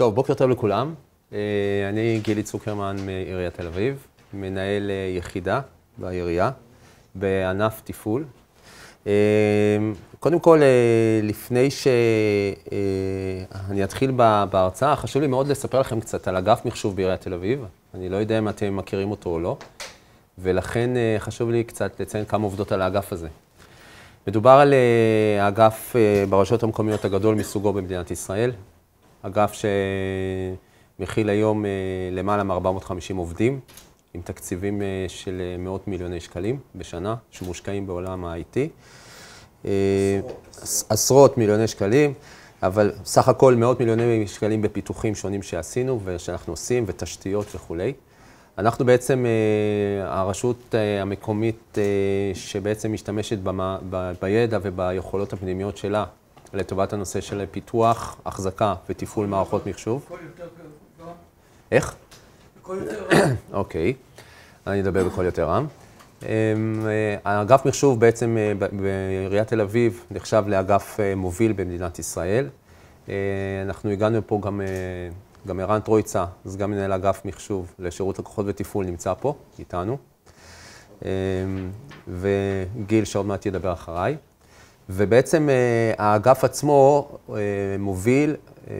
טוב, בוקר טוב לכולם. אה, אני גילי צוקרמן מעיריית תל אביב, מנהל אה, יחידה בעירייה בענף תפעול. אה, קודם כל, לפני שאני אתחיל בהרצאה, חשוב לי מאוד לספר לכם קצת על אגף מחשוב בעיריית תל אביב. אני לא יודע אם אתם מכירים אותו או לא, ולכן חשוב לי קצת לציין כמה עובדות על האגף הזה. מדובר על האגף ברשויות המקומיות הגדול מסוגו במדינת ישראל. אגף שמכיל היום אה, למעלה מ-450 עובדים, עם תקציבים אה, של אה, מאות מיליוני שקלים בשנה, שמושקעים בעולם ה-IT. עשרות עשרות מיליוני שקלים, אבל סך הכל מאות מיליוני שקלים בפיתוחים שונים שעשינו ושאנחנו עושים, ותשתיות וכולי. אנחנו בעצם הרשות המקומית שבעצם משתמשת בידע וביכולות הפנימיות שלה לטובת הנושא של פיתוח, החזקה ותפעול מערכות מחשוב. הכל יותר גבוה. לא? איך? הכל יותר רם. אוקיי, אני אדבר בקול יותר רם. אמ, אה, האגף מחשוב בעצם אה, בעיריית תל אביב נחשב לאגף אה, מוביל במדינת ישראל. אנחנו הגענו פה גם, גם ערן טרויצה, סגן מנהל אגף מחשוב לשירות לקוחות ותפעול, נמצא פה איתנו. אמ, וגיל שעוד מעט ידבר אחריי. ובעצם אה, האגף עצמו אה, מוביל אה,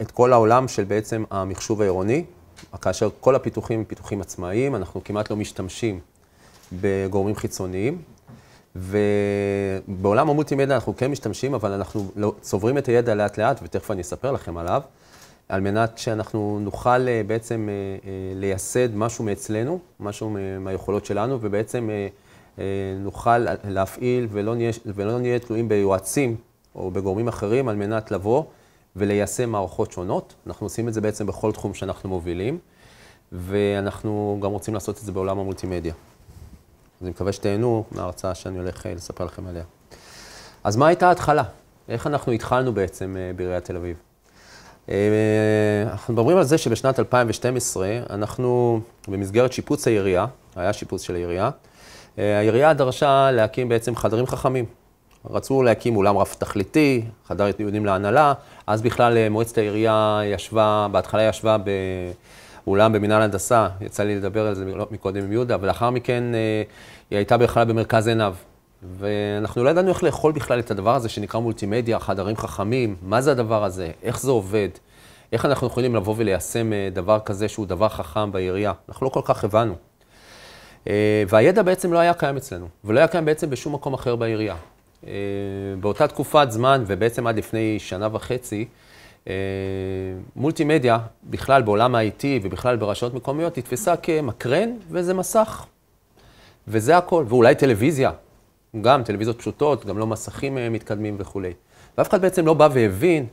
את כל העולם של בעצם המחשוב העירוני, כאשר כל הפיתוחים הם פיתוחים עצמאיים, אנחנו כמעט לא משתמשים בגורמים חיצוניים. ובעולם המוטי מידע אנחנו כן משתמשים, אבל אנחנו לא, צוברים את הידע לאט לאט, ותכף אני אספר לכם עליו, על מנת שאנחנו נוכל בעצם לייסד משהו מאצלנו, משהו מהיכולות שלנו, ובעצם אה, נוכל להפעיל ולא נהיה, ולא נהיה תלויים ביועצים או בגורמים אחרים על מנת לבוא וליישם מערכות שונות. אנחנו עושים את זה בעצם בכל תחום שאנחנו מובילים, ואנחנו גם רוצים לעשות את זה בעולם המולטימדיה. אז אני מקווה שתהנו מההרצאה שאני הולך אה, לספר לכם עליה. אז מה הייתה ההתחלה? איך אנחנו התחלנו בעצם אה, בעיריית תל אביב? אנחנו מדברים על זה שבשנת 2012 אנחנו, במסגרת שיפוץ העירייה, היה שיפוץ של העירייה, אה, העירייה דרשה להקים בעצם חדרים חכמים. רצו להקים אולם רב תכליתי, חדר יהודים להנהלה, אז בכלל אה, מועצת העירייה ישבה, בהתחלה ישבה באולם במנהל הנדסה, יצא לי לדבר על זה מקודם עם יהודה, ולאחר מכן אה, היא הייתה בכלל במרכז עיניו. ואנחנו לא ידענו איך לאכול בכלל את הדבר הזה שנקרא מולטימדיה, חדרים חכמים, מה זה הדבר הזה, איך זה עובד, איך אנחנו יכולים לבוא וליישם דבר כזה שהוא דבר חכם בעירייה. אנחנו לא כל כך הבנו. אה, והידע בעצם לא היה קיים אצלנו, ולא היה קיים בעצם בשום מקום אחר בעירייה. אה, באותה תקופת זמן, ובעצם עד לפני שנה וחצי, אה, מולטימדיה, בכלל בעולם ה-IT ובכלל ברשויות מקומיות, נתפסה כמקרן וזה מסך. וזה הכל, ואולי טלוויזיה, גם טלוויזיות פשוטות, גם לא מסכים מתקדמים וכולי. ואף אחד בעצם לא בא והבין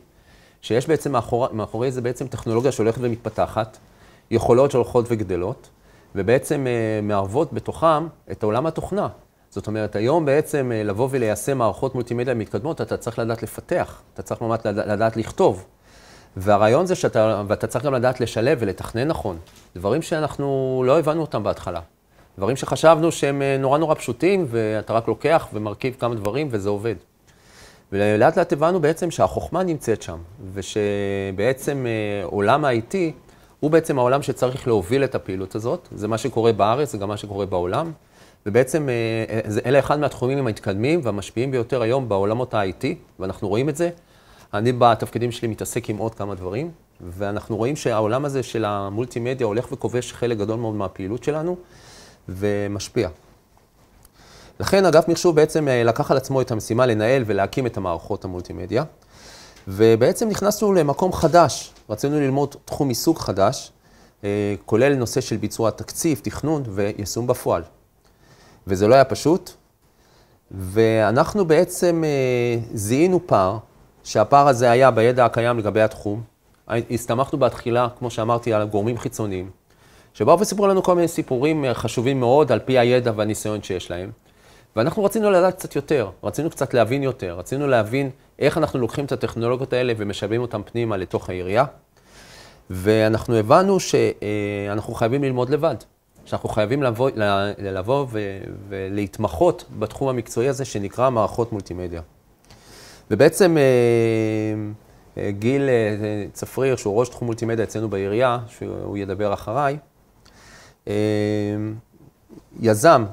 שיש בעצם מאחורי, מאחורי זה בעצם טכנולוגיה שהולכת ומתפתחת, יכולות שהולכות וגדלות, ובעצם אה, מערבות בתוכם את עולם התוכנה. זאת אומרת, היום בעצם אה, לבוא וליישם מערכות מולטימדיה מתקדמות, אתה צריך לדעת לפתח, אתה צריך ממש לדעת לכתוב. והרעיון זה שאתה, ואתה צריך גם לדעת לשלב ולתכנן נכון. דברים שאנחנו לא הבנו אותם בהתחלה. דברים שחשבנו שהם אה, נורא נורא פשוטים, ואתה רק לוקח ומרכיב כמה דברים וזה עובד. ולאט לאט הבנו בעצם שהחוכמה נמצאת שם, ושבעצם עולם ה-IT הוא בעצם העולם שצריך להוביל את הפעילות הזאת. זה מה שקורה בארץ, זה גם מה שקורה בעולם. ובעצם אה, אה, אלה אחד מהתחומים המתקדמים והמשפיעים ביותר היום בעולמות ה-IT, ואנחנו רואים את זה. אני בתפקידים שלי מתעסק עם עוד כמה דברים, ואנחנו רואים שהעולם הזה של המולטימדיה הולך וכובש חלק גדול מאוד מהפעילות שלנו, ומשפיע. לכן אגף מחשוב בעצם אה, לקח על עצמו את המשימה לנהל ולהקים את המערכות המולטימדיה. ובעצם נכנסנו למקום חדש, רצינו ללמוד תחום עיסוק חדש, אה, כולל נושא של ביצוע תקציב, תכנון ויישום בפועל. וזה לא היה פשוט, ואנחנו בעצם אה, זיהינו פער, שהפער הזה היה בידע הקיים לגבי התחום. הסתמכנו בתחילה, כמו שאמרתי, על גורמים חיצוניים, שבאו וסיפרו לנו כל מיני סיפורים אה, חשובים מאוד על פי הידע והניסיון שיש להם. ואנחנו רצינו לדעת קצת יותר, רצינו קצת להבין יותר, רצינו להבין איך אנחנו לוקחים את הטכנולוגיות האלה ומשלבים אותן פנימה לתוך העירייה. ואנחנו הבנו שאנחנו אה, חייבים ללמוד לבד, שאנחנו חייבים לבוא, לבוא ו, ולהתמחות בתחום המקצועי הזה שנקרא מערכות מולטימדיה. ובעצם אה, אה, גיל צפריר, שהוא ראש תחום מולטימדיה אצלנו בעירייה, שהוא ידבר אחריי, יזם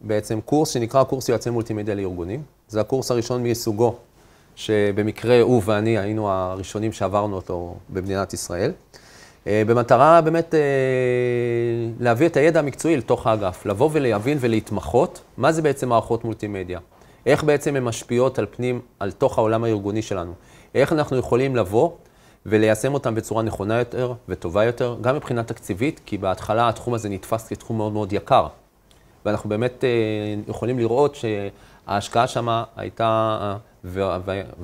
בעצם קורס שנקרא קורס יועצי מולטימדיה לארגונים. זה הקורס הראשון מסוגו שבמקרה הוא ואני היינו הראשונים שעברנו אותו במדינת ישראל, אה, במטרה באמת אה, להביא את הידע המקצועי לתוך האגף, לבוא ולהבין ולהתמחות מה זה בעצם מערכות מולטימדיה, איך בעצם הן משפיעות על פנים, על תוך העולם הארגוני שלנו, איך אנחנו יכולים לבוא וליישם אותם בצורה נכונה יותר וטובה יותר, גם מבחינה תקציבית, כי בהתחלה התחום הזה נתפס כתחום מאוד מאוד יקר. ואנחנו באמת אה, יכולים לראות שההשקעה שם הייתה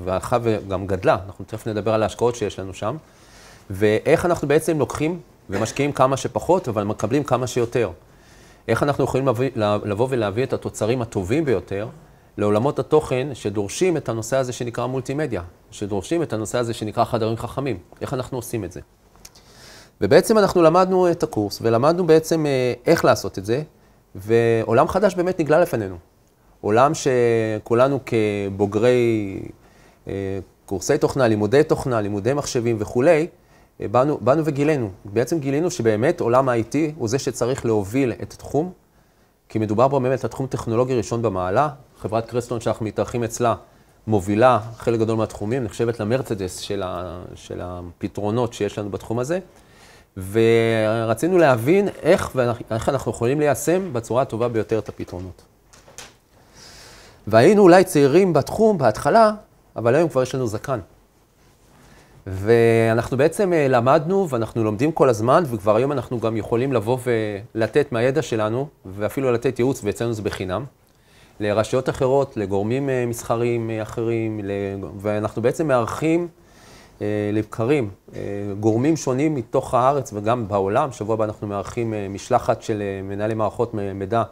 והלכה וגם גדלה, אנחנו תכף נדבר על ההשקעות שיש לנו שם, ואיך אנחנו בעצם לוקחים ומשקיעים כמה שפחות, אבל מקבלים כמה שיותר. איך אנחנו יכולים לבוא, לבוא ולהביא את התוצרים הטובים ביותר לעולמות התוכן שדורשים את הנושא הזה שנקרא מולטימדיה, שדורשים את הנושא הזה שנקרא חדרים חכמים. איך אנחנו עושים את זה? ובעצם אנחנו למדנו אה, את הקורס, ולמדנו בעצם אה, איך לעשות את זה, ועולם חדש באמת נגלה לפנינו. עולם שכולנו כבוגרי אה, קורסי תוכנה, לימודי תוכנה, לימודי מחשבים וכולי, אה, באנו, באנו וגילינו. בעצם גילינו שבאמת עולם ה-IT הוא זה שצריך להוביל את התחום, כי מדובר פה באמת על תחום טכנולוגי ראשון במעלה. חברת קרסטון שאנחנו מתארחים אצלה מובילה חלק גדול מהתחומים, נחשבת למרצדס של, ה, של הפתרונות שיש לנו בתחום הזה. ורצינו להבין איך, ואיך אנחנו יכולים ליישם בצורה הטובה ביותר את הפתרונות. והיינו אולי צעירים בתחום בהתחלה, אבל היום כבר יש לנו זקן. ואנחנו בעצם אה, למדנו ואנחנו לומדים כל הזמן, וכבר היום אנחנו גם יכולים לבוא ולתת מהידע שלנו, ואפילו לתת ייעוץ, ואצלנו זה בחינם, לרשויות אחרות, לגורמים אה, מסחריים אה, אחרים, ואנחנו בעצם מארחים לבקרים, גורמים שונים מתוך הארץ וגם בעולם, שבוע הבא אנחנו מארחים משלחת של מנהלי מערכות מידע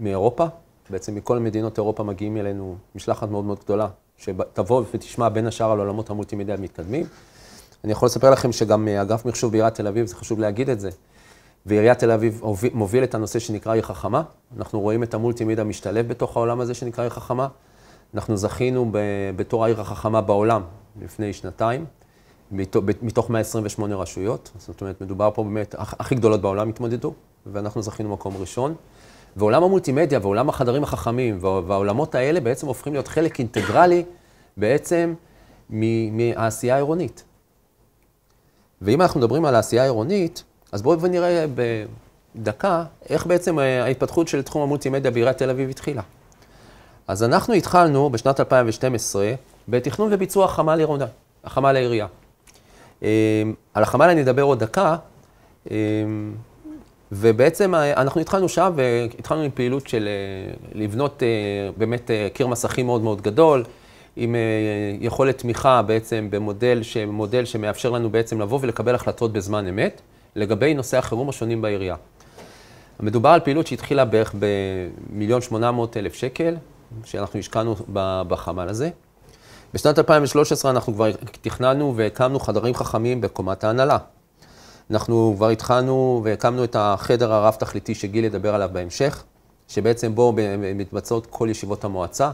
מאירופה, בעצם מכל מדינות אירופה מגיעים אלינו משלחת מאוד מאוד גדולה, שתבוא ותשמע בין השאר על עולמות המולטימדיה המתקדמים. אני יכול לספר לכם שגם אה, אגף מחשוב בעיריית תל אביב, זה חשוב להגיד את זה, ועיריית תל אביב מוביל את הנושא שנקרא עיר חכמה. אנחנו רואים את המולטימדיה משתלב בתוך העולם הזה שנקרא עיר חכמה. אנחנו זכינו בתור העיר החכמה בעולם לפני שנתיים, מתוך 128 רשויות. זאת אומרת, מדובר פה באמת, הכי גדולות בעולם התמודדו, ואנחנו זכינו מקום ראשון. ועולם המולטימדיה ועולם החדרים החכמים והעולמות האלה בעצם הופכים להיות חלק אינטגרלי בעצם מהעשייה העירונית. ואם אנחנו מדברים על העשייה העירונית, אז בואו נראה בדקה איך בעצם אה, ההתפתחות של תחום המולטימדיה בעיריית תל אביב התחילה. אז אנחנו התחלנו בשנת 2012 בתכנון וביצוע חמ"ל עירונה, החמ"ל העירייה. אה, על החמ"ל אני אדבר עוד דקה. אה, ובעצם אה, אנחנו התחלנו שם והתחלנו עם פעילות של אה, לבנות אה, באמת קיר מסכים מאוד מאוד גדול, עם יכולת תמיכה בעצם במודל ש... שמאפשר לנו בעצם לבוא ולקבל החלטות בזמן אמת לגבי נושאי החירום השונים בעירייה. מדובר על פעילות שהתחילה בערך במיליון שמונה מאות אלף שקל, שאנחנו השקענו בחמ"ל הזה. בשנת 2013 אנחנו כבר תכננו והקמנו חדרים חכמים בקומת ההנהלה. אנחנו כבר התחלנו והקמנו את החדר הרב-תכליתי שגיל ידבר עליו בהמשך, שבעצם בו מתבצעות כל ישיבות המועצה,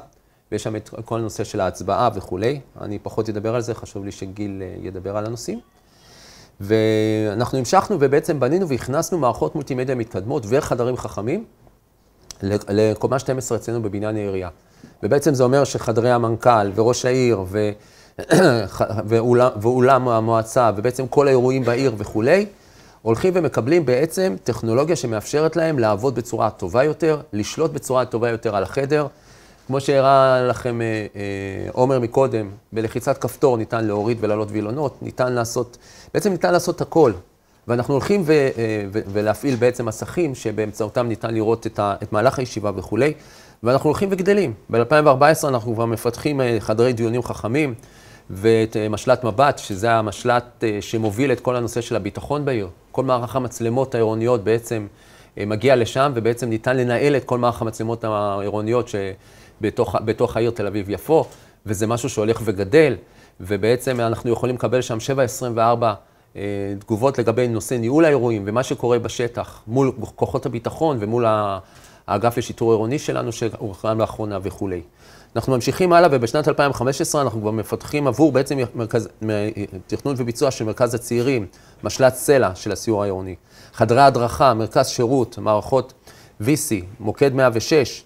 ויש שם את כל הנושא של ההצבעה וכולי. אני פחות אדבר על זה, חשוב לי שגיל אה, ידבר על הנושאים. ואנחנו המשכנו ובעצם בנינו והכנסנו מערכות מולטימדיה מתקדמות וחדרים חכמים לקומה 12 אצלנו בבניין העירייה. ובעצם זה אומר שחדרי המנכ"ל וראש העיר ו... ואולם, המועצה, ובעצם כל האירועים בעיר וכולי, הולכים ומקבלים בעצם טכנולוגיה שמאפשרת להם לעבוד בצורה טובה יותר, לשלוט בצורה טובה יותר על החדר. כמו שהראה לכם אה, אה, עומר מקודם, בלחיצת כפתור ניתן להוריד ולהעלות וילונות, ניתן לעשות, בעצם ניתן לעשות את הכל. ואנחנו הולכים ו, אה, ו, ולהפעיל בעצם מסכים שבאמצעותם ניתן לראות את, ה, את מהלך הישיבה וכולי, ואנחנו הולכים וגדלים. ב-2014 אנחנו כבר מפתחים אה, חדרי דיונים חכמים, ואת אה, משל"ט מבט, שזה המשל"ט אה, שמוביל את כל הנושא של הביטחון בעיר. כל מערך המצלמות העירוניות בעצם אה, מגיע לשם, ובעצם ניתן לנהל את כל מערך המצלמות העירוניות שבתוך העיר תל אביב-יפו, וזה משהו שהולך וגדל, ובעצם אנחנו יכולים לקבל שם 724 תגובות לגבי נושא ניהול האירועים ומה שקורה בשטח מול כוחות הביטחון ומול האגף לשיטור עירוני שלנו שהורחב לאחרונה וכולי. אנחנו ממשיכים הלאה, ובשנת 2015 אנחנו כבר מפתחים עבור בעצם מרכז, תכנון וביצוע של מרכז הצעירים, משל"ט סלע של הסיוע העירוני, חדרי הדרכה, מרכז שירות, מערכות VC, מוקד 106.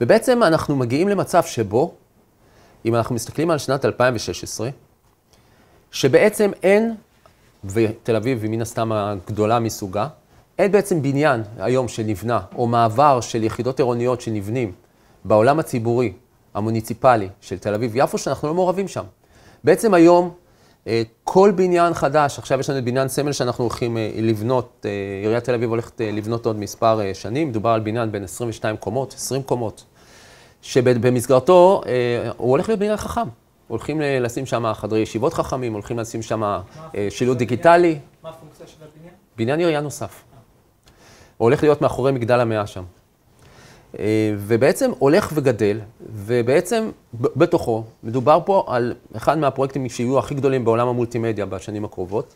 ובעצם אנחנו מגיעים למצב שבו, אם אנחנו מסתכלים על שנת 2016, שבעצם אין, ותל אביב היא מן הסתם הגדולה מסוגה, אין בעצם בניין היום שנבנה, או מעבר של יחידות עירוניות שנבנים בעולם הציבורי המוניציפלי של תל אביב-יפו, שאנחנו לא מעורבים שם. בעצם היום, אה, כל בניין חדש, עכשיו יש לנו את בניין סמל שאנחנו הולכים אה, לבנות, אה, עיריית תל אביב הולכת לבנות עוד מספר שנים, מדובר על בניין בין 22 קומות, 20 קומות, שבמסגרתו הוא הולך להיות בניין חכם. הולכים לשים שם חדרי ישיבות חכמים, הולכים לשים שם שילוט דיגיטלי. מה הפונקציה של הבניין? בניין עירייה נוסף. הולך להיות מאחורי מגדל המאה שם. אה, ובעצם הולך וגדל, ובעצם בתוכו, מדובר פה על אחד מהפרויקטים שיהיו הכי גדולים בעולם המולטימדיה בשנים הקרובות,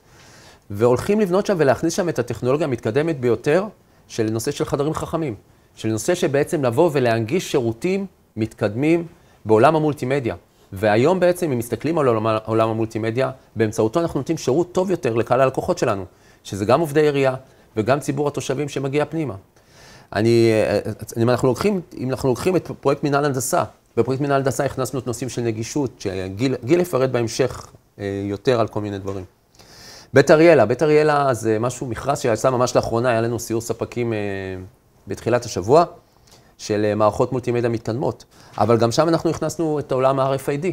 והולכים לבנות שם ולהכניס שם את הטכנולוגיה המתקדמת ביותר של נושא של חדרים חכמים, של נושא שבעצם לבוא ולהנגיש שירותים מתקדמים בעולם המולטימדיה. והיום בעצם, אם מסתכלים על עולם, עולם המולטימדיה, באמצעותו אנחנו נותנים שירות טוב יותר לקהל הלקוחות שלנו, שזה גם עובדי עירייה וגם ציבור התושבים שמגיע פנימה. אני, אם אה, אה, אה, אנחנו לוקחים, אם אנחנו לוקחים את פרויקט מנהל הנדסה, בפרויקט מנהל הנדסה הכנסנו את נושאים של נגישות, שגיל יפרט בהמשך יותר על כל מיני דברים. בית אריאלה, בית אריאלה זה משהו, מכרז שיצא ממש לאחרונה, היה לנו סיור ספקים בתחילת השבוע, של מערכות מולטימדיה מתקדמות. אבל גם שם אנחנו הכנסנו את העולם ה-RFID.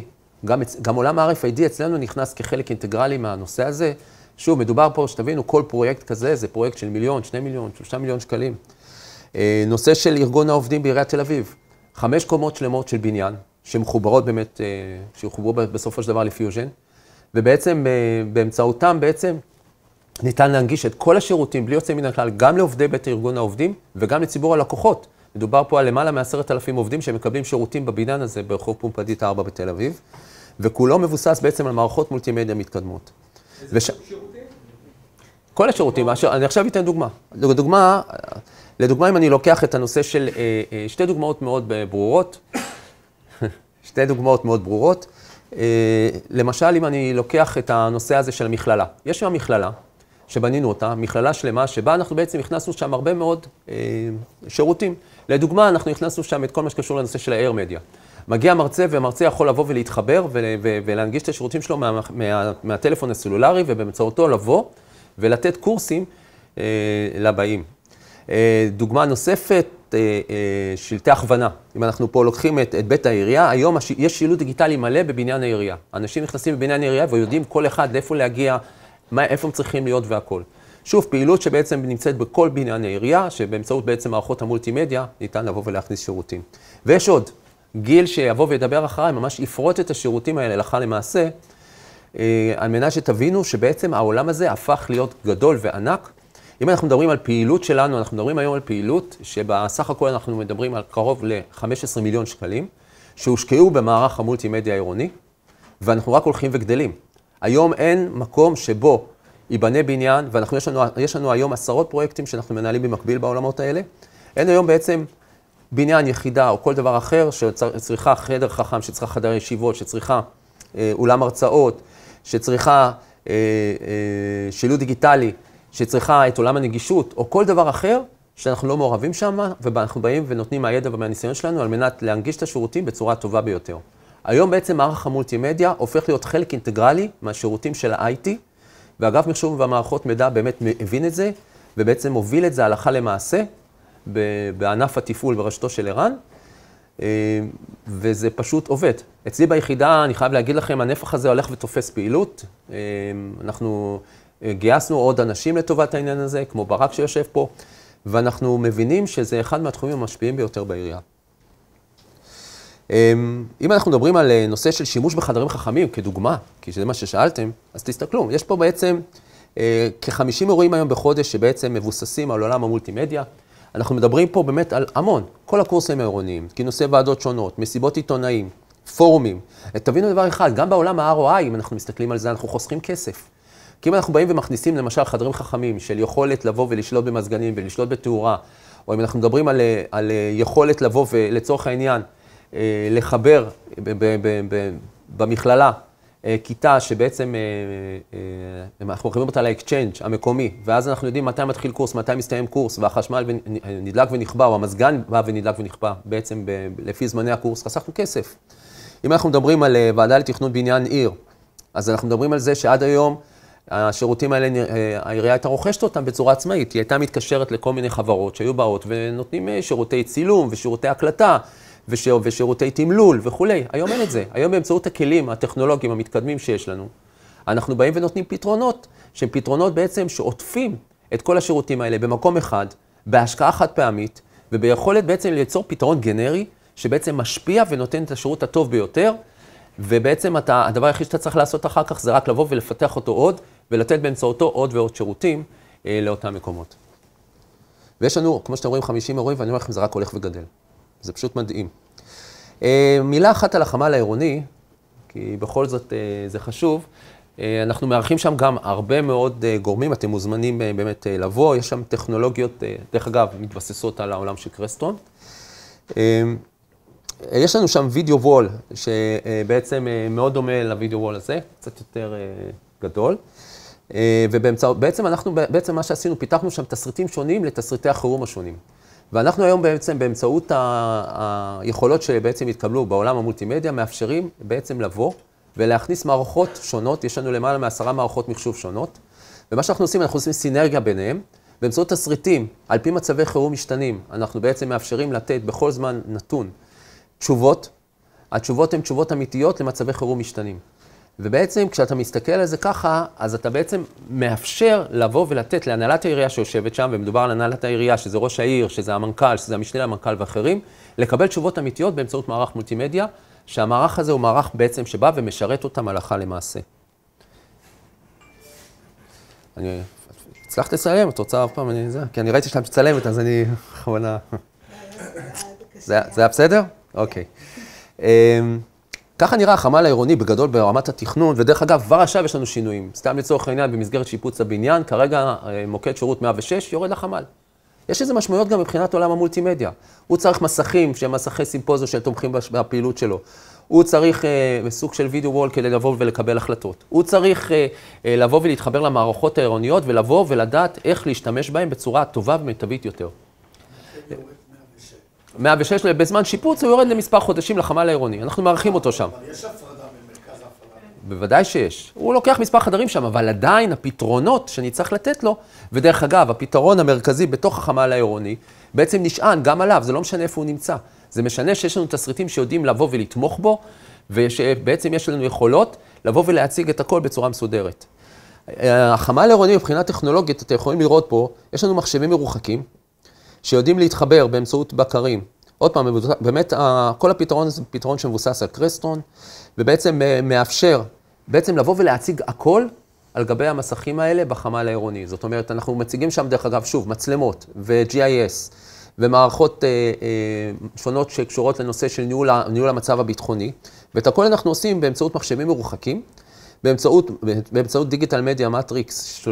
גם, גם עולם ה-RFID אצלנו נכנס כחלק אינטגרלי מהנושא הזה. שוב, מדובר פה, שתבינו, כל פרויקט כזה זה פרויקט של מיליון, שני מיליון, שלושה מיליון שקלים. אה, נושא של ארגון העובדים בעיריית תל אביב. חמש קומות שלמות של בניין, שמחוברות באמת, אה, שיחוברו בסופו של דבר לפיוז'ן, ובעצם אה, באמצעותם בעצם ניתן להנגיש את כל השירותים בלי יוצא מן הכלל, גם לעובדי בית ארגון העובדים וגם לציבור הלקוחות. מדובר פה על למעלה מעשרת אלפים עובדים שמקבלים שירותים בבניין הזה ברחוב פומפדית 4 בתל אביב, וכולו מבוסס בעצם על מערכות מולטימדיה מתקדמות. איזה וש... שירותים? כל השירותים, אני עכשיו אתן דוגמה. דוגמה, לדוגמה, אם אני לוקח את הנושא של אה, אה, שתי דוגמאות מאוד ברורות, שתי דוגמאות מאוד ברורות, אה, למשל, אם אני לוקח את הנושא הזה של המכללה. יש שם מכללה, שבנינו אותה, מכללה שלמה, שבה אנחנו בעצם הכנסנו שם הרבה מאוד שירותים. לדוגמה, אנחנו הכנסנו שם את כל מה שקשור לנושא של ה-Air Media. מגיע מרצה, והמרצה יכול לבוא ולהתחבר ולהנגיש את השירותים שלו מה, מה, מהטלפון הסלולרי, ובאמצעותו לבוא ולתת קורסים אה, לבאים. אה, דוגמה נוספת, אה, אה, שלטי הכוונה. אם אנחנו פה לוקחים את, את בית העירייה, היום הש, יש שילוט דיגיטלי מלא בבניין העירייה. אנשים נכנסים לבניין העירייה ויודעים כל אחד לאיפה להגיע, מה, איפה הם צריכים להיות והכול. שוב, פעילות שבעצם נמצאת בכל בניין העירייה, שבאמצעות בעצם מערכות המולטימדיה ניתן לבוא ולהכניס שירותים. ויש עוד, גיל שיבוא וידבר אחריי, ממש יפרוט את השירותים האלה הלכה למעשה, על מנת שתבינו שבעצם העולם הזה הפך להיות גדול וענק, אם אנחנו מדברים על פעילות שלנו, אנחנו מדברים היום על פעילות שבסך הכל אנחנו מדברים על קרוב ל-15 מיליון שקלים, שהושקעו במערך המולטימדיה העירוני, ואנחנו רק הולכים וגדלים. היום אין מקום שבו ייבנה בניין, ויש לנו, לנו היום עשרות פרויקטים שאנחנו מנהלים במקביל בעולמות האלה. אין היום בעצם בניין, יחידה או כל דבר אחר שצריכה חדר חכם, שצריכה חדר ישיבות, שצריכה אה, אולם הרצאות, שצריכה אה, אה, שילוט דיגיטלי. שצריכה את עולם הנגישות, או כל דבר אחר, שאנחנו לא מעורבים שם, ואנחנו באים ונותנים מהידע ומהניסיון שלנו על מנת להנגיש את השירותים בצורה הטובה ביותר. היום בעצם מערך המולטימדיה הופך להיות חלק אינטגרלי מהשירותים של ה-IT, ואגף מחשוב והמערכות מידע באמת הבין את זה, ובעצם הוביל את זה הלכה למעשה בענף התפעול בראשותו של ערן, אה, וזה פשוט עובד. אצלי ביחידה, אני חייב להגיד לכם, הנפח הזה הולך ותופס פעילות. אה, אנחנו גייסנו עוד אנשים לטובת העניין הזה, כמו ברק שיושב פה, ואנחנו מבינים שזה אחד מהתחומים המשפיעים ביותר בעירייה. אמ, אם אנחנו מדברים על אה, נושא של שימוש בחדרים חכמים, כדוגמה, כי זה מה ששאלתם, אז תסתכלו, יש פה בעצם אה, כ-50 אירועים היום בחודש שבעצם מבוססים על עולם המולטימדיה. אנחנו מדברים פה באמת על המון, כל הקורסים העירוניים, כינוסי ועדות שונות, מסיבות עיתונאים, פורומים. תבינו דבר אחד, גם בעולם ה-ROI, אם אנחנו מסתכלים על זה, אנחנו חוסכים כסף. כי אם אנחנו באים ומכניסים למשל חדרים חכמים של יכולת לבוא ולשלוט במזגנים ולשלוט בתאורה, או אם אנחנו מדברים על, על יכולת לבוא ולצורך העניין אה, לחבר ב, ב, ב, ב, במכללה אה, כיתה שבעצם אה, אנחנו מחברים אותה ל-exchange המקומי, ואז אנחנו יודעים מתי מתחיל קורס, מתי מסתיים קורס, והחשמל נדלק ונכבה, או המזגן בא ונדלק ונכבה בעצם לפי זמני הקורס, חסכנו כסף. אם אנחנו מדברים על ועדה לתכנון בניין עיר, אז אנחנו מדברים על זה שעד היום השירותים האלה, אה, העירייה הייתה רוכשת אותם בצורה עצמאית. היא הייתה מתקשרת לכל מיני חברות שהיו באות ונותנים אה, שירותי צילום ושירותי הקלטה ושיר, ושירותי תמלול וכולי. היום אין את זה. היום באמצעות הכלים הטכנולוגיים המתקדמים שיש לנו, אנחנו באים ונותנים פתרונות, שהם פתרונות בעצם שעוטפים את כל השירותים האלה במקום אחד, בהשקעה חד פעמית, וביכולת בעצם ליצור פתרון גנרי, שבעצם משפיע ונותן את השירות הטוב ביותר, ובעצם אתה, הדבר היחיד שאתה צריך לעשות אחר כך זה רק לבוא ולפתח אותו עוד, ולתת באמצעותו עוד ועוד שירותים אה, לאותם מקומות. ויש לנו, כמו שאתם רואים, 50 אירועים, ואני אומר לכם, זה רק הולך וגדל. זה פשוט מדהים. אה, מילה אחת על החמ"ל העירוני, כי בכל זאת אה, זה חשוב. אה, אנחנו מארחים שם גם הרבה מאוד אה, גורמים, אתם מוזמנים אה, באמת אה, לבוא, יש שם טכנולוגיות, אה, דרך אגב, מתבססות על העולם של קרסטון. אה, יש לנו שם וידאו וול, שבעצם אה, אה, מאוד דומה לוידאו וול הזה, קצת יותר אה, גדול. אה, ובאמצעות, בעצם אנחנו, בעצם מה שעשינו, פיתחנו שם תסריטים שונים לתסריטי החירום השונים. ואנחנו היום בעצם באמצעות ה... היכולות שבעצם התקבלו בעולם המולטימדיה, מאפשרים בעצם לבוא ולהכניס מערכות שונות, יש לנו למעלה מעשרה מערכות מחשוב שונות, ומה שאנחנו עושים, אנחנו עושים סינרגיה ביניהם. באמצעות תסריטים, על פי מצבי חירום משתנים, אנחנו בעצם מאפשרים לתת בכל זמן נתון תשובות. התשובות הן תשובות אמיתיות למצבי חירום משתנים. ובעצם כשאתה מסתכל על זה ככה, אז אתה בעצם מאפשר לבוא ולתת להנהלת העירייה שיושבת שם, ומדובר על הנהלת העירייה, שזה ראש העיר, שזה המנכ"ל, שזה המשנה למנכ"ל ואחרים, לקבל תשובות אמיתיות באמצעות מערך מולטימדיה, שהמערך הזה הוא מערך בעצם שבא ומשרת אותם הלכה למעשה. אני... הצלחת לסיים? את רוצה עוד פעם? אני... זה... כי אני ראיתי שאת מצלמת, אז אני בכוונה... לא, לא, זה היה בסדר? אוקיי. Okay. אמ, ככה נראה החמ"ל העירוני בגדול ברמת התכנון, ודרך אגב, כבר עכשיו יש לנו שינויים. סתם לצורך העניין, במסגרת שיפוץ הבניין, כרגע אה, מוקד שירות 106 יורד לחמ"ל. יש לזה משמעויות גם מבחינת עולם המולטימדיה. הוא צריך מסכים, שהם מסכי סימפוזו שתומכים בפעילות שלו. הוא צריך אה, סוג של וידאו וול כדי לבוא ולקבל החלטות. הוא צריך אה, אה, לבוא ולהתחבר למערכות העירוניות ולבוא ולדעת איך להשתמש בהן בצורה טובה ומיטבית יותר. 106 בזמן שיפוץ, הוא יורד למספר חודשים לחמ"ל העירוני. אנחנו מארחים אותו שם. אבל יש הפרדה ממרכז ההפרדה. בוודאי שיש. הוא לוקח מספר חדרים שם, אבל עדיין הפתרונות שאני צריך לתת לו, ודרך אגב, הפתרון המרכזי בתוך החמ"ל העירוני, בעצם נשען גם עליו, זה לא משנה איפה הוא נמצא. זה משנה שיש לנו תסריטים שיודעים לבוא ולתמוך בו, ושבעצם יש לנו יכולות לבוא ולהציג את הכל בצורה מסודרת. אה, החמ"ל העירוני מבחינה טכנולוגית, אתם יכולים לראות פה, יש לנו מחשבים מרוחקים, שיודעים להתחבר באמצעות בקרים. עוד פעם, באמת כל הפתרון זה פתרון שמבוסס על קרסטון, ובעצם אה, מאפשר בעצם לבוא ולהציג הכל על גבי המסכים האלה בחמ"ל העירוני. זאת אומרת, אנחנו מציגים שם, דרך אגב, שוב, מצלמות ו-GIS ומערכות אה, אה, שונות שקשורות לנושא של ניהול, ניהול המצב הביטחוני, ואת הכל אנחנו עושים באמצעות מחשבים מרוחקים, באמצעות, באמצעות דיגיטל מדיה מטריקס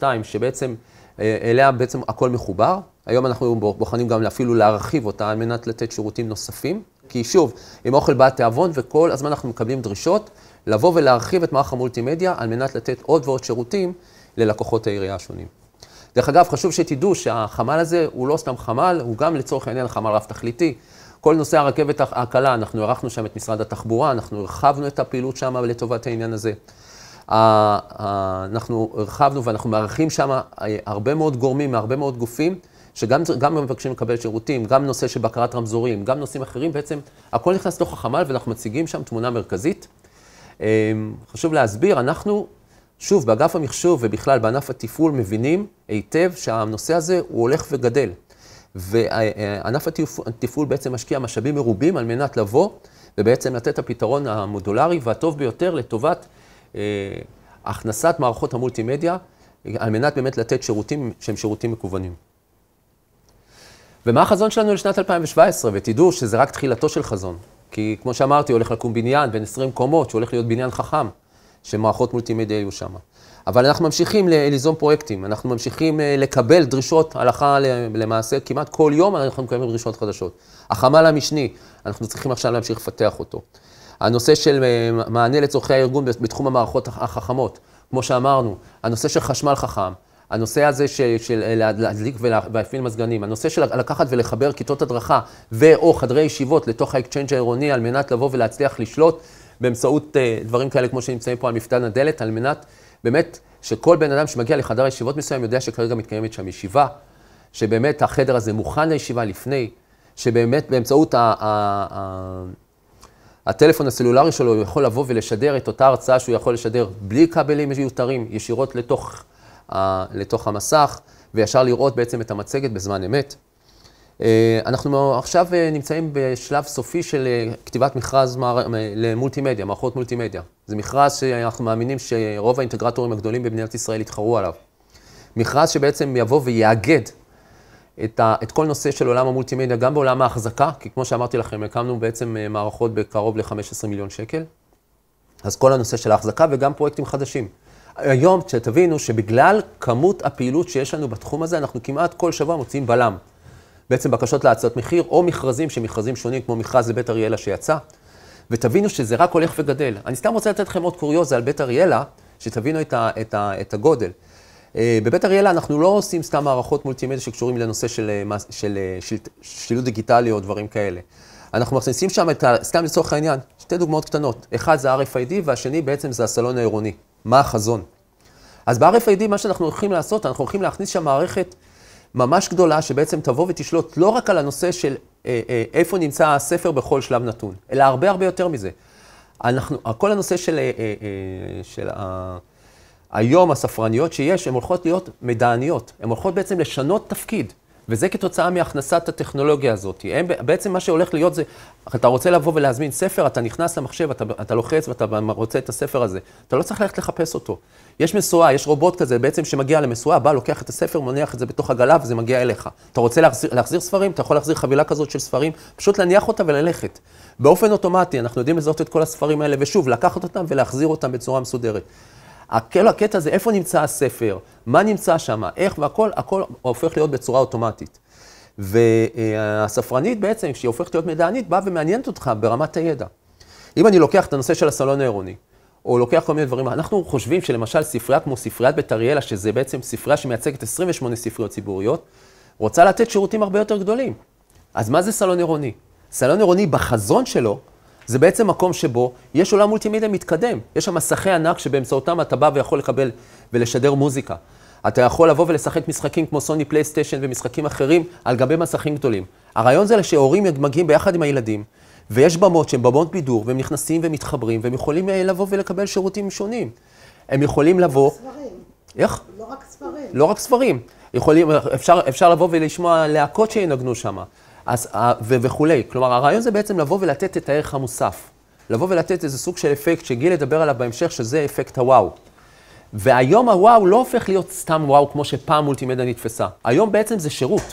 32-32, שבעצם, אה, אליה בעצם הכל מחובר. היום אנחנו בוחנים גם אפילו להרחיב אותה על מנת לתת שירותים נוספים. כי שוב, עם אוכל בא תיאבון וכל הזמן אנחנו מקבלים דרישות לבוא ולהרחיב את מערך המולטימדיה על מנת לתת עוד ועוד שירותים ללקוחות העירייה השונים. דרך אגב, חשוב שתדעו שהחמ"ל הזה הוא לא סתם חמ"ל, הוא גם לצורך העניין חמ"ל רב-תכליתי. כל נושא הרכבת הקלה, אנחנו ערכנו שם את משרד התחבורה, אנחנו הרחבנו את הפעילות שם לטובת העניין הזה. אנחנו הרחבנו ואנחנו מארחים שם אה, הרבה מאוד גורמים, הרבה מאוד גופים. שגם גם מבקשים לקבל שירותים, גם נושא של בקרת רמזורים, גם נושאים אחרים, בעצם הכל נכנס לתוך החמ"ל ואנחנו מציגים שם תמונה מרכזית. אמ, חשוב להסביר, אנחנו, שוב, באגף המחשוב ובכלל בענף התפעול מבינים היטב שהנושא הזה הוא הולך וגדל. וענף התפעול בעצם משקיע משאבים מרובים על מנת לבוא ובעצם לתת את הפתרון המודולרי והטוב ביותר לטובת אה, הכנסת מערכות המולטימדיה, על מנת באמת לתת שירותים שהם שירותים מקוונים. ומה החזון שלנו לשנת 2017? ותדעו שזה רק תחילתו של חזון. כי כמו שאמרתי, הולך לקום בניין בין 20 קומות, שהולך להיות בניין חכם, שמערכות מולטימדיה יהיו שם. אבל אנחנו ממשיכים ליזום פרויקטים, אנחנו ממשיכים אה, לקבל דרישות הלכה למעשה, כמעט כל יום אנחנו מקבלים דרישות חדשות. החמ"ל המשני, אנחנו צריכים עכשיו להמשיך לפתח אותו. הנושא של אה, מענה לצורכי הארגון בתחום המערכות החכמות, כמו שאמרנו, הנושא של חשמל חכם, הנושא הזה של, של אה, להדליק ולהפעיל מזגנים, הנושא של לקחת ולחבר כיתות הדרכה ו/או חדרי ישיבות לתוך האקצ'יינג' העירוני על מנת לבוא ולהצליח לשלוט באמצעות אה, דברים כאלה כמו שנמצאים פה על מפתן הדלת, על מנת באמת שכל בן אדם שמגיע לחדר ישיבות מסוים יודע שכרגע מתקיימת שם ישיבה, שבאמת החדר הזה מוכן לישיבה לפני, שבאמת באמצעות ה... הטלפון הסלולרי שלו, הוא יכול לבוא ולשדר את אותה הרצאה שהוא יכול לשדר בלי כבלים מיותרים, ישירות לתוך לתוך המסך, וישר לראות בעצם את המצגת בזמן אמת. אה, אנחנו עכשיו אה, נמצאים בשלב סופי של אה, כתיבת מכרז למולטימדיה, מערכות מולטימדיה. זה מכרז שאנחנו מאמינים שרוב האינטגרטורים הגדולים במדינת ישראל יתחרו עליו. מכרז שבעצם יבוא ויאגד את, ה, את כל נושא של עולם המולטימדיה, גם בעולם ההחזקה, כי כמו שאמרתי לכם, הקמנו בעצם מערכות בקרוב ל-15 מיליון שקל. אז כל הנושא של ההחזקה וגם פרויקטים חדשים. היום שתבינו שבגלל כמות הפעילות שיש לנו בתחום הזה, אנחנו כמעט כל שבוע מוצאים בלם. בעצם בקשות להצעות מחיר, או מכרזים שהם מכרזים שונים, כמו מכרז לבית אריאלה שיצא. ותבינו שזה רק הולך וגדל. אני סתם רוצה לתת לכם עוד קוריוזה על בית אריאלה, שתבינו את, ה, את, ה, את הגודל. אה, בבית אריאלה אנחנו לא עושים סתם מערכות מולטימדיה שקשורים לנושא של, אה, של, אה, של שילוט דיגיטלי או דברים כאלה. אנחנו מכניסים שם את ה... סתם לצורך העניין, שתי דוגמאות קטנות. אחד זה RFID והשני בעצם זה הסלון העירוני. מה החזון. אז ב-RFID מה שאנחנו הולכים לעשות, אנחנו הולכים להכניס שם מערכת ממש גדולה, שבעצם תבוא ותשלוט לא רק על הנושא של אה, אה, איפה נמצא הספר בכל שלב נתון, אלא הרבה הרבה יותר מזה. אנחנו, כל הנושא של, אה, אה, אה, של ה... היום הספרניות שיש, הן הולכות להיות מדעניות. הן הולכות בעצם לשנות תפקיד. וזה כתוצאה מהכנסת הטכנולוגיה הזאת. הם, בעצם מה שהולך להיות זה, אתה רוצה לבוא ולהזמין ספר, אתה נכנס למחשב, אתה, אתה לוחץ ואתה רוצה את הספר הזה. אתה לא צריך ללכת לחפש אותו. יש משואה, יש רובוט כזה בעצם שמגיע למשואה, בא, לוקח את הספר, מניח את זה בתוך עגלה וזה מגיע אליך. אתה רוצה להחזיר, להחזיר ספרים? אתה יכול להחזיר חבילה כזאת של ספרים, פשוט להניח אותה וללכת. באופן אוטומטי, אנחנו יודעים לזהות את כל הספרים האלה, ושוב, לקחת אותם ולהחזיר אותם בצורה מסודרת. כל הקטע הזה, איפה נמצא הספר, מה נמצא שם, איך והכל, הכל הופך להיות בצורה אוטומטית. והספרנית בעצם, כשהיא הופכת להיות מדענית, באה ומעניינת אותך ברמת הידע. אם אני לוקח את הנושא של הסלון העירוני, או לוקח כל מיני דברים, אנחנו חושבים שלמשל ספרייה כמו ספריית בית אריאלה, שזה בעצם ספרייה שמייצגת 28 ספריות ציבוריות, רוצה לתת שירותים הרבה יותר גדולים. אז מה זה סלון עירוני? סלון עירוני בחזון שלו זה בעצם מקום שבו יש עולם מולטימדיה מתקדם. יש שם מסכי ענק שבאמצעותם אתה בא ויכול לקבל ולשדר מוזיקה. אתה יכול לבוא ולשחק משחקים כמו סוני פלייסטיישן ומשחקים אחרים על גבי מסכים גדולים. הרעיון זה שהורים מגיעים ביחד עם הילדים, ויש במות שהן במות בידור, והם נכנסים ומתחברים, והם יכולים אה, לבוא ולקבל שירותים שונים. הם יכולים לבוא... ספרים. איך? לא רק ספרים. לא רק ספרים. יכולים, אפשר, אפשר לבוא ולשמוע להקות שינגנו שם. אז, אה, ו- וכולי. כלומר, הרעיון זה בעצם לבוא ולתת את הערך המוסף. לבוא ולתת איזה סוג של אפקט שגיל ידבר עליו בהמשך, שזה אפקט הוואו. והיום הוואו לא הופך להיות סתם וואו כמו שפעם מולטימדיה נתפסה. היום בעצם זה שירות,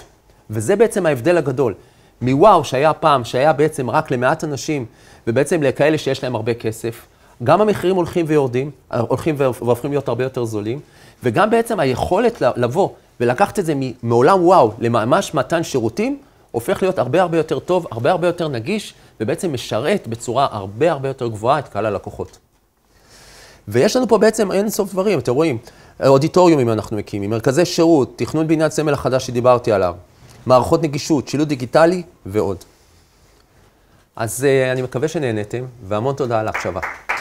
וזה בעצם ההבדל הגדול. מוואו שהיה פעם, שהיה בעצם רק למעט אנשים, ובעצם לכאלה שיש להם הרבה כסף, גם המחירים הולכים ויורדים, אה, הולכים והופכים להיות הרבה יותר זולים, וגם בעצם היכולת לבוא ולקחת את זה מעולם וואו לממש מתן שירותים, הופך להיות הרבה הרבה יותר טוב, הרבה הרבה יותר נגיש, ובעצם משרת בצורה הרבה הרבה יותר גבוהה את קהל הלקוחות. ויש לנו פה בעצם אין סוף דברים, אתם רואים, אודיטוריומים אנחנו מקימים, מרכזי שירות, תכנון בניית סמל החדש שדיברתי עליו, מערכות נגישות, שילוט דיגיטלי ועוד. אז אה, אני מקווה שנהניתם, והמון תודה על ההקשבה.